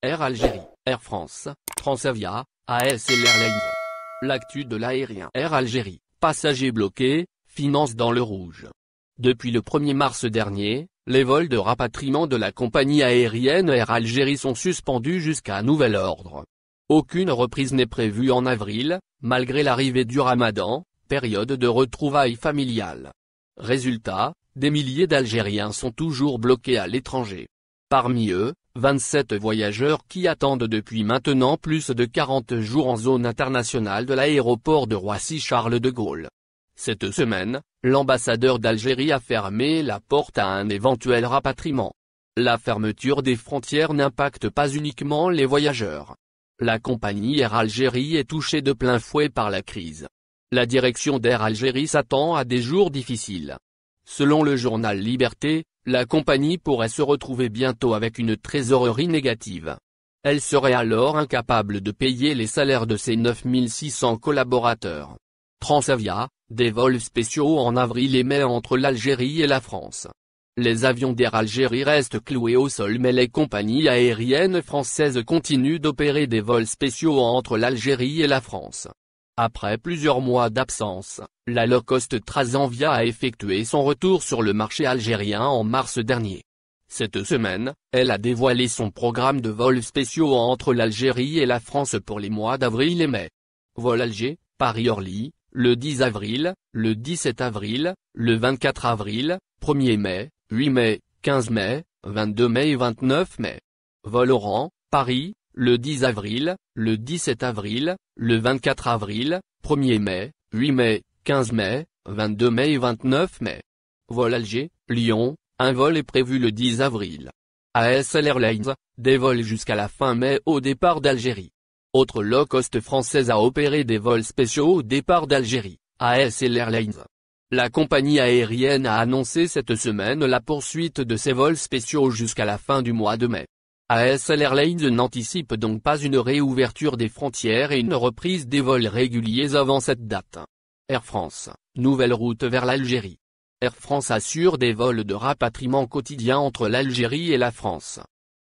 Air Algérie, Air France, Transavia, ASL Airlines. L'actu de l'aérien Air Algérie, passagers bloqués, finance dans le rouge. Depuis le 1er mars dernier, les vols de rapatriement de la compagnie aérienne Air Algérie sont suspendus jusqu'à nouvel ordre. Aucune reprise n'est prévue en avril, malgré l'arrivée du ramadan, période de retrouvailles familiales. Résultat, des milliers d'Algériens sont toujours bloqués à l'étranger. Parmi eux, 27 voyageurs qui attendent depuis maintenant plus de 40 jours en zone internationale de l'aéroport de Roissy-Charles de Gaulle. Cette semaine, l'ambassadeur d'Algérie a fermé la porte à un éventuel rapatriement. La fermeture des frontières n'impacte pas uniquement les voyageurs. La compagnie Air Algérie est touchée de plein fouet par la crise. La direction d'Air Algérie s'attend à des jours difficiles. Selon le journal Liberté, la compagnie pourrait se retrouver bientôt avec une trésorerie négative. Elle serait alors incapable de payer les salaires de ses 9600 collaborateurs. Transavia, des vols spéciaux en avril et mai entre l'Algérie et la France. Les avions d'Air Algérie restent cloués au sol mais les compagnies aériennes françaises continuent d'opérer des vols spéciaux entre l'Algérie et la France. Après plusieurs mois d'absence, la low cost Trazanvia a effectué son retour sur le marché algérien en mars dernier. Cette semaine, elle a dévoilé son programme de vols spéciaux entre l'Algérie et la France pour les mois d'avril et mai. Vol Alger, Paris-Orly, le 10 avril, le 17 avril, le 24 avril, 1er mai, 8 mai, 15 mai, 22 mai et 29 mai. Vol Oran, Paris, le 10 avril, le 17 avril, le 24 avril, 1er mai, 8 mai, 15 mai, 22 mai et 29 mai. Vol Alger, Lyon, un vol est prévu le 10 avril. ASL Airlines, des vols jusqu'à la fin mai au départ d'Algérie. Autre low-cost française a opéré des vols spéciaux au départ d'Algérie, ASL Airlines. La compagnie aérienne a annoncé cette semaine la poursuite de ces vols spéciaux jusqu'à la fin du mois de mai. ASL Airlines n'anticipe donc pas une réouverture des frontières et une reprise des vols réguliers avant cette date. Air France, nouvelle route vers l'Algérie. Air France assure des vols de rapatriement quotidien entre l'Algérie et la France.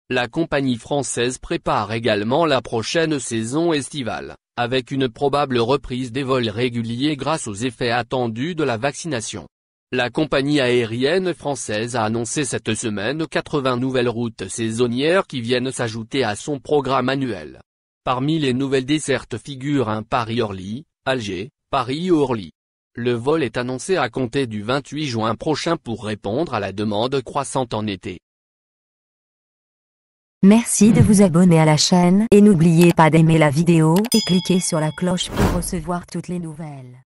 La compagnie française prépare également la prochaine saison estivale, avec une probable reprise des vols réguliers grâce aux effets attendus de la vaccination. La compagnie aérienne française a annoncé cette semaine 80 nouvelles routes saisonnières qui viennent s'ajouter à son programme annuel. Parmi les nouvelles dessertes figurent un Paris-Orly, Alger, Paris-Orly. Le vol est annoncé à compter du 28 juin prochain pour répondre à la demande croissante en été. Merci de vous abonner à la chaîne et n'oubliez pas d'aimer la vidéo et cliquer sur la cloche pour recevoir toutes les nouvelles.